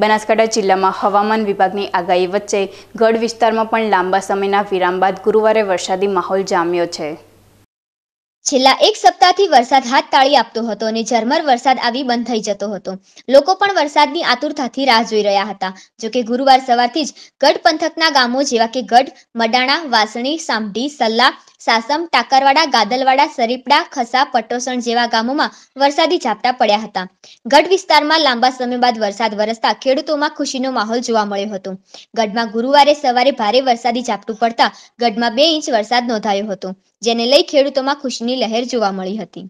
બનાસકાંઠા જિલ્લામાં હવામાન વિભાગની આગાહી વચ્ચે ગઢ વિસ્તારમાં પણ લાંબા સમયના વિરામ બાદ ગુરુવારે વરસાદી માહોલ જામ્યો છે છેલ્લા એક સપ્તાહથી વરસાદ હાથ તાળી આપતો હતો અને ઝરમર વરસાદ આવી બંધ થઈ જતો હતો લોકો પણ વરસાદની આતુરતાથી રાહ જોઈ રહ્યા હતા જો કે ગુરુવાર સવારથી જ ગઢ પંથકના ગામો જેવા કે ગઢ મડાણા વાસણી સામઢી સલ્લા સાસમ ટાકરવાડા ગાદલવાડા સરીપડા ખસા પટોસણ જેવા ગામોમાં વરસાદી ઝાપટા પડ્યા હતા ગઢ વિસ્તારમાં લાંબા સમય બાદ વરસાદ વરસતા ખેડૂતોમાં ખુશીનો માહોલ જોવા મળ્યો હતો ગઢમાં ગુરુવારે સવારે ભારે વરસાદી ઝાપટું પડતા ગઢમાં બે ઇંચ વરસાદ નોંધાયો હતો જેને લઈ ખેડૂતોમાં ખુશીની લહેર જોવા મળી હતી